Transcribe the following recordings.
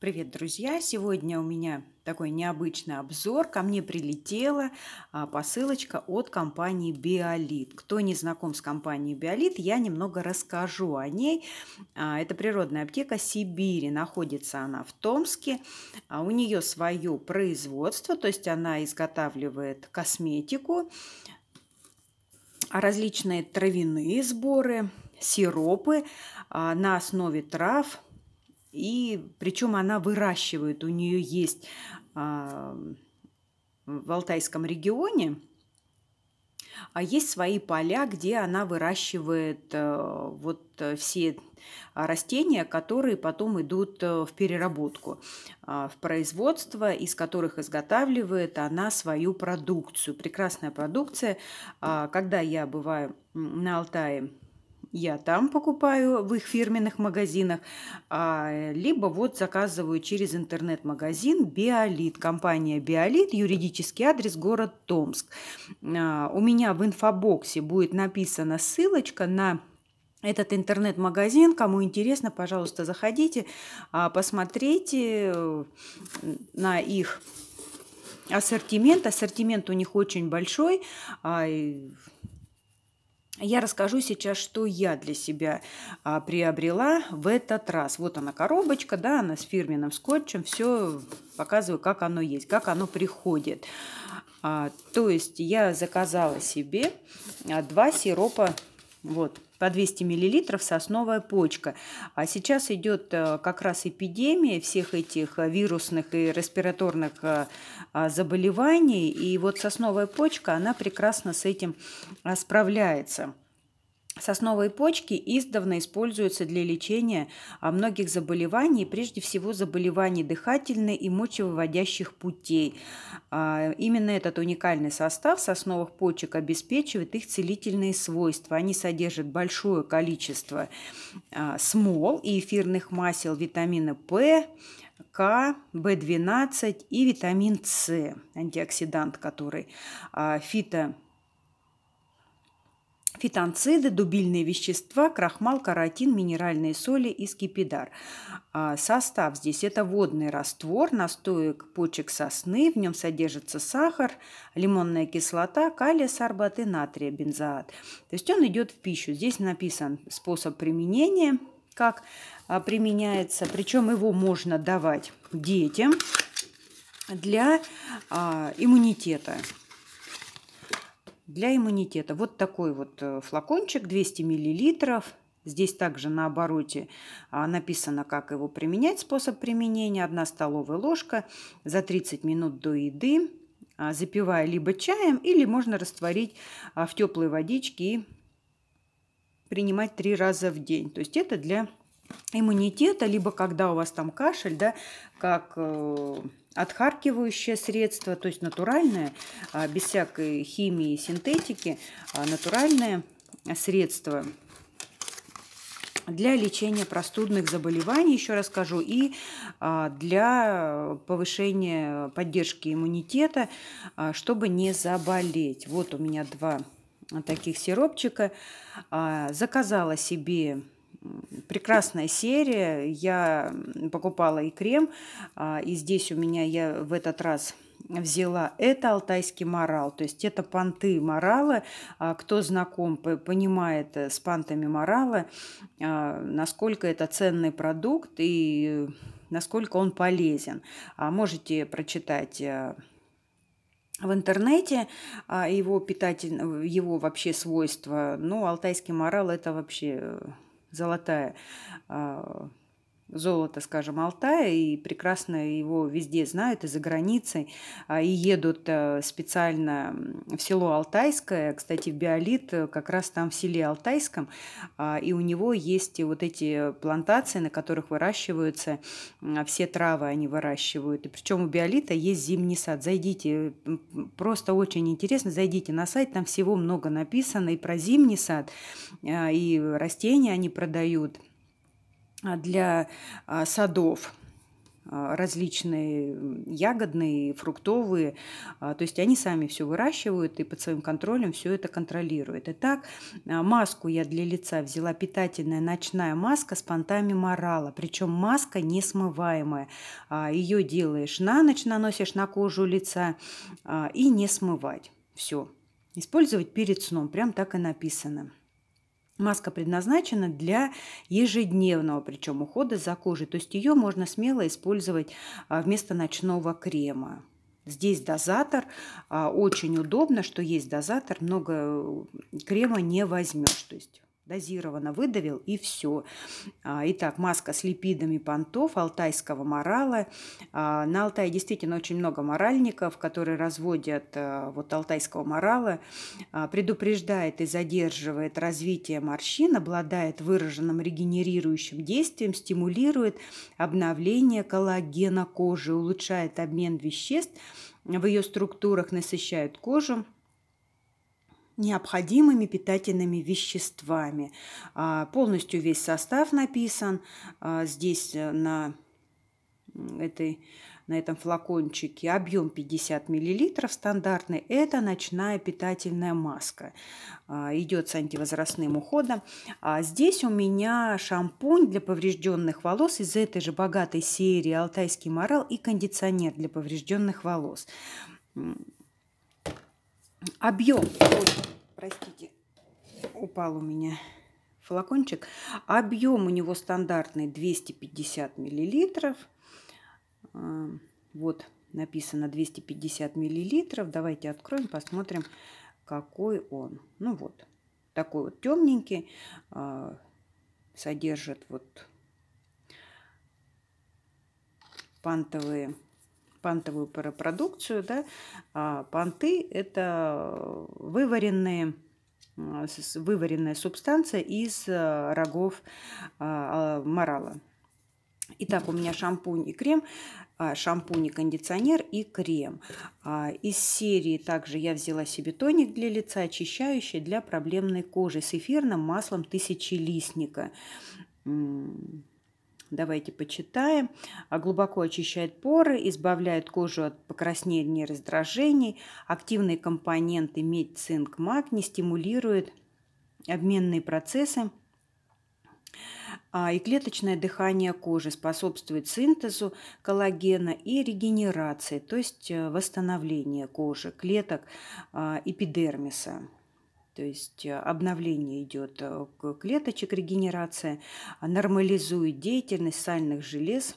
Привет, друзья! Сегодня у меня такой необычный обзор. Ко мне прилетела а, посылочка от компании Биолит. Кто не знаком с компанией Биолит, я немного расскажу о ней. А, это природная аптека Сибири. Находится она в Томске. А, у нее свое производство, то есть она изготавливает косметику, различные травяные сборы, сиропы на основе трав – и причем она выращивает, у нее есть в Алтайском регионе, а есть свои поля, где она выращивает э, вот э, все растения, которые потом идут э, в переработку, а, в производство, из которых изготавливает она свою продукцию. Прекрасная продукция. А, когда я бываю на Алтае я там покупаю в их фирменных магазинах, а, либо вот заказываю через интернет-магазин Биолит, компания Биолит, юридический адрес город Томск. А, у меня в инфобоксе будет написана ссылочка на этот интернет-магазин. Кому интересно, пожалуйста, заходите, а, посмотрите э, на их ассортимент. Ассортимент у них очень большой. Я расскажу сейчас, что я для себя а, приобрела в этот раз. Вот она коробочка, да, она с фирменным скотчем. Все показываю, как оно есть, как оно приходит. А, то есть я заказала себе а, два сиропа, вот, по 200 мл сосновая почка. А сейчас идет э, как раз эпидемия всех этих э, вирусных и респираторных э, а, заболеваний, и вот сосновая почка, она прекрасно с этим справляется. Сосновые почки издавна используются для лечения а, многих заболеваний, прежде всего заболеваний дыхательной и мочевыводящих путей. А, именно этот уникальный состав сосновых почек обеспечивает их целительные свойства. Они содержат большое количество а, смол и эфирных масел витамина П, к, В12 и витамин С, антиоксидант, который фито фитонциды, дубильные вещества, крахмал, каротин, минеральные соли и скипидар. А, состав здесь – это водный раствор, настоек почек сосны, в нем содержится сахар, лимонная кислота, калия, сорбат и натрия, бензоат. То есть он идет в пищу. Здесь написан способ применения, как а, применяется, причем его можно давать детям для а, иммунитета для иммунитета. Вот такой вот э, флакончик 200 миллилитров. Здесь также на обороте а, написано, как его применять, способ применения. 1 столовая ложка за 30 минут до еды, а, запивая либо чаем, или можно растворить а, в теплой водичке и принимать три раза в день. То есть это для иммунитета, либо когда у вас там кашель, да, как э, отхаркивающее средство, то есть натуральное, а, без всякой химии и синтетики, а, натуральное средство для лечения простудных заболеваний, еще раз скажу, и а, для повышения поддержки иммунитета, чтобы не заболеть. Вот у меня два таких сиропчика. Заказала себе прекрасная серия. Я покупала и крем, а, и здесь у меня я в этот раз взяла. Это алтайский морал, то есть это панты морала. А, кто знаком, понимает э, с пантами морала, а, насколько это ценный продукт и насколько он полезен. Можете прочитать э, в интернете его питатель его вообще свойства. Ну, алтайский морал – это вообще э, золотая а, золото, скажем, Алтая, и прекрасно его везде знают, и за границей, а, и едут э, специально в село Алтайское, кстати, в Биолит, э, как раз там в селе Алтайском, а, и у него есть вот эти плантации, на которых выращиваются все травы, они выращивают, и причем у Биолита есть зимний сад, зайдите, просто очень интересно, зайдите на сайт, там всего много написано и про зимний сад, а, и растения они продают, а, для а, садов а, различные ягодные, фруктовые. То есть они сами все выращивают и под своим контролем все это контролируют. Итак, маску я для лица взяла питательная ночная маска с понтами морала. Причем маска несмываемая. Ее делаешь на ночь, наносишь на кожу лица и не смывать. Все. Использовать перед сном. Прям так и написано. Маска предназначена для ежедневного, причем ухода за кожей, то есть ее можно смело использовать а, вместо ночного крема. Здесь дозатор, а, очень удобно, что есть дозатор, много э, крема не возьмешь, то есть дозированно выдавил, и все. А, итак, маска с липидами понтов алтайского морала. А, на Алтае действительно очень много моральников, которые разводят а, вот алтайского морала, предупреждает и задерживает развитие морщин, обладает выраженным регенерирующим действием, стимулирует обновление коллагена кожи, улучшает обмен веществ, в ее структурах насыщает кожу, необходимыми питательными веществами. А, полностью весь состав написан. А, здесь э, на, этой, на этом флакончике объем 50 мл стандартный. Это ночная питательная маска. А, идет с антивозрастным уходом. А здесь у меня шампунь для поврежденных волос из этой же богатой серии «Алтайский морал» и кондиционер для поврежденных волос объем, ой, простите, упал у меня флакончик, объем у него стандартный 250 миллилитров. А, вот написано 250 миллилитров. Давайте откроем, посмотрим, какой он. Ну вот, такой вот темненький, а, содержит вот пантовые пантовую паропродукцию. Да? А панты – это вываренные а, вываренная субстанция из а, рогов а, морала. Итак, у меня шампунь и крем, шампунь и кондиционер и крем. Из серии также я взяла себе тоник для лица, очищающий для проблемной кожи с эфирным маслом тысячелистника. Давайте почитаем. А, глубоко очищает поры, избавляет кожу от покраснения и раздражений. Активные компоненты медь, цинк, магний стимулируют обменные процессы а, и клеточное дыхание кожи способствует синтезу коллагена и регенерации, то есть э, восстановление кожи, клеток а, эпидермиса то есть э, обновление идет э, клеточек, регенерация, нормализует деятельность сальных желез,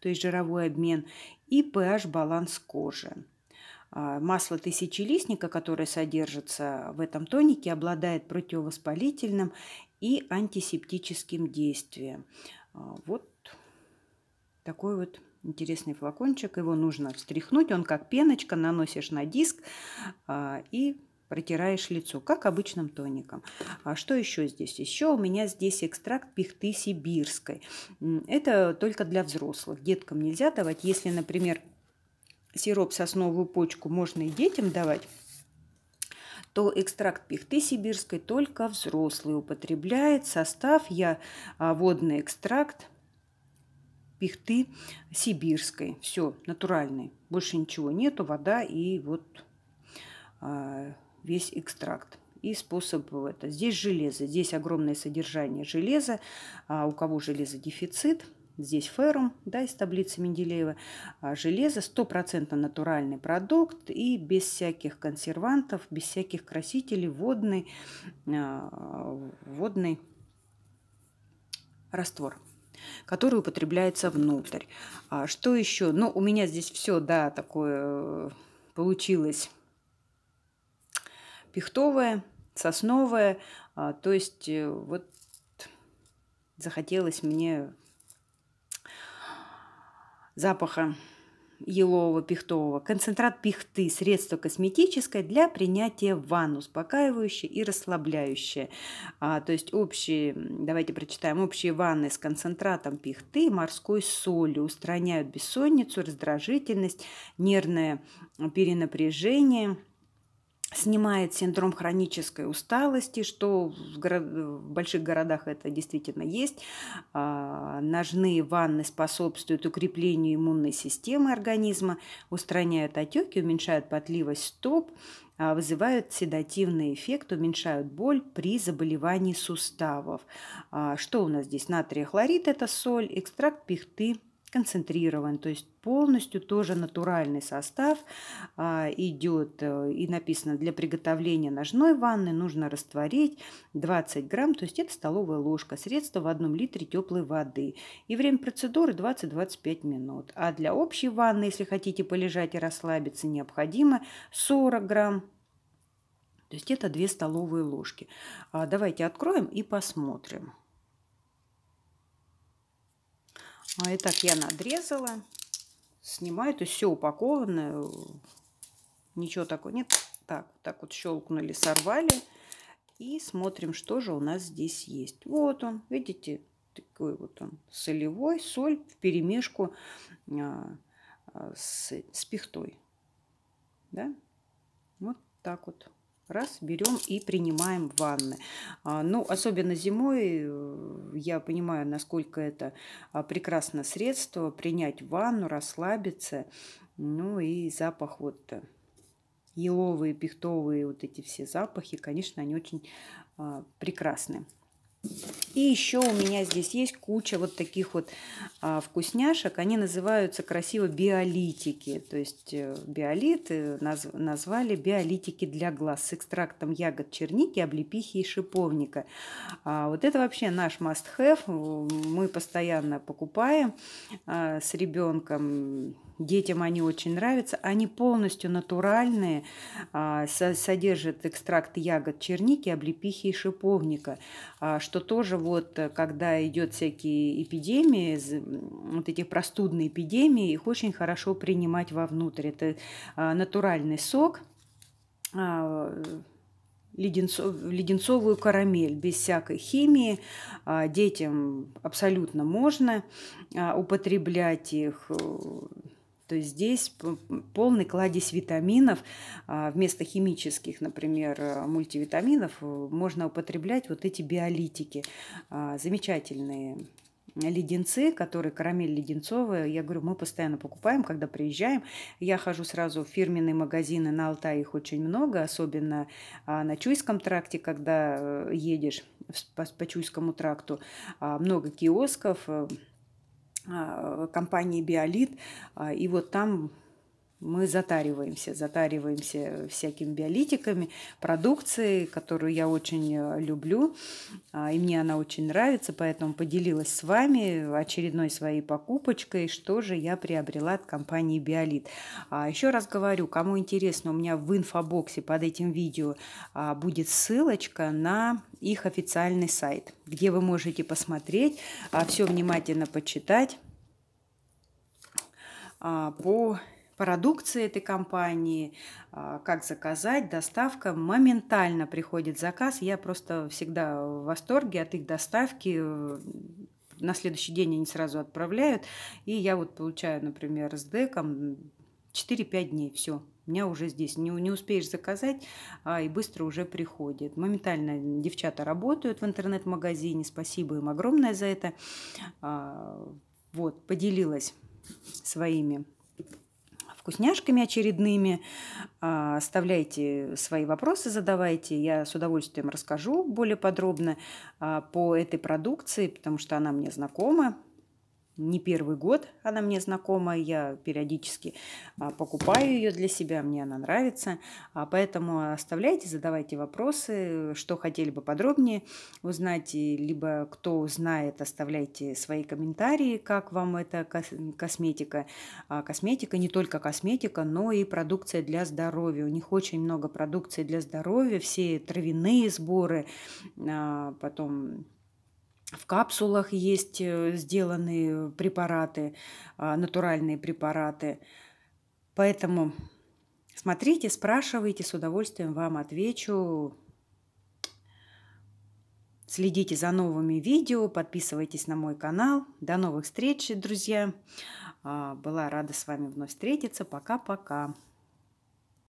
то есть жировой обмен, и pH-баланс кожи. А, масло тысячелистника, которое содержится в этом тонике, обладает противовоспалительным и антисептическим действием. А, вот такой вот интересный флакончик. Его нужно встряхнуть. Он как пеночка, наносишь на диск а, и протираешь лицо, как обычным тоником. А что еще здесь? Еще у меня здесь экстракт пихты сибирской. Это только для взрослых. Деткам нельзя давать. Если, например, сироп сосновую почку можно и детям давать, то экстракт пихты сибирской только взрослый употребляет. Состав я а, водный экстракт пихты сибирской. Все, натуральный. Больше ничего нету, вода и вот а, весь экстракт и способ это. Здесь железо, здесь огромное содержание железа, а у кого железо дефицит здесь феррум, да, из таблицы Менделеева, а железо, стопроцентно натуральный продукт и без всяких консервантов, без всяких красителей, водный, а, водный раствор который употребляется внутрь. А что еще? Ну, у меня здесь все, да, такое э, получилось пихтовая, сосновая. А, то есть э, вот захотелось мне запаха елового, пихтового, концентрат пихты, средство косметическое для принятия в ванну, успокаивающее и расслабляющее. А, то есть общие, давайте прочитаем, общие ванны с концентратом пихты и морской соли устраняют бессонницу, раздражительность, нервное перенапряжение – снимает синдром хронической усталости, что в, город... в больших городах это действительно есть. А, ножные ванны способствуют укреплению иммунной системы организма, устраняют отеки, уменьшают потливость стоп, а, вызывают седативный эффект, уменьшают боль при заболевании суставов. А, что у нас здесь? Натрия хлорид – это соль, экстракт пихты – концентрирован, то есть полностью тоже натуральный состав а, идет э, и написано для приготовления ножной ванны нужно растворить 20 грамм, то есть это столовая ложка, средства в одном литре теплой воды и время процедуры 20-25 минут. А для общей ванны, если хотите полежать и расслабиться, необходимо 40 грамм то есть это 2 столовые ложки. А, давайте откроем и посмотрим. А итак, я надрезала, снимаю, то есть все упаковано, ничего такого нет. Так, так вот щелкнули, сорвали и смотрим, что же у нас здесь есть. Вот он, видите, такой вот он солевой, соль в перемешку а, а, с, с пихтой. Да? Вот так вот. Раз, берем и принимаем ванны. А, ну, особенно зимой э, я понимаю, насколько это а, прекрасное средство принять ванну, расслабиться. Ну и запах вот э, еловые, пихтовые, вот эти все запахи, конечно, они очень а, прекрасны. И еще у меня здесь есть куча вот таких вот а, вкусняшек. Они называются красиво биолитики. То есть э, биолит э, наз, назвали биолитики для глаз с экстрактом ягод черники, облепихи и шиповника. А, вот это вообще наш must-have. Мы постоянно покупаем а, с ребенком Детям они очень нравятся. Они полностью натуральные, а, содержат экстракт ягод черники, облепихи и шиповника, а, что тоже вот, э, когда идет всякие эпидемии, вот эти простудные эпидемии, их очень хорошо принимать вовнутрь. Это а, натуральный сок, леденцов, леденцовую карамель без всякой химии. Детям абсолютно можно употреблять их э, то есть здесь полный кладезь витаминов. А, вместо химических, например, э, мультивитаминов э, можно употреблять вот эти биолитики. А, замечательные леденцы, которые карамель леденцовая. Я говорю, мы постоянно покупаем, когда приезжаем. Я хожу сразу в фирменные магазины, на Алтае их очень много, особенно а, на Чуйском тракте, когда э, едешь по Чуйскому тракту. Много киосков, а, компании «Биолит». А, и вот там мы затариваемся, затариваемся всякими биолитиками, продукцией, которую я очень э, люблю, а, и мне она очень нравится, поэтому поделилась с вами очередной своей покупочкой, что же я приобрела от компании Биолит. А, еще раз говорю, кому интересно, у меня в инфобоксе под этим видео а, будет ссылочка на их официальный сайт, где вы можете посмотреть, все внимательно почитать по продукции этой компании, а, как заказать, доставка. Моментально приходит заказ. Я просто всегда в восторге от их доставки. Э, на следующий день они сразу отправляют. И я вот получаю, например, с деком 4-5 дней. Все, меня уже здесь. Не, не успеешь заказать, а, и быстро уже приходит. Моментально девчата работают в интернет-магазине. Спасибо им огромное за это. А, вот, поделилась своими вкусняшками очередными. А, оставляйте свои вопросы, задавайте. Я с удовольствием расскажу более подробно а, по этой продукции, потому что она мне знакома не первый год она мне знакома, я периодически а, покупаю ее для себя, мне она нравится. А, поэтому оставляйте, задавайте вопросы, что хотели бы подробнее узнать, либо кто знает, оставляйте свои комментарии, как вам эта косметика. А, косметика не только косметика, но и продукция для здоровья. У них очень много продукции для здоровья, все травяные сборы, потом в капсулах есть э, сделанные препараты, а, натуральные препараты. Поэтому смотрите, спрашивайте, с удовольствием вам отвечу. Следите за новыми видео, подписывайтесь на мой канал. До новых встреч, друзья. А, была рада с вами вновь встретиться. Пока-пока.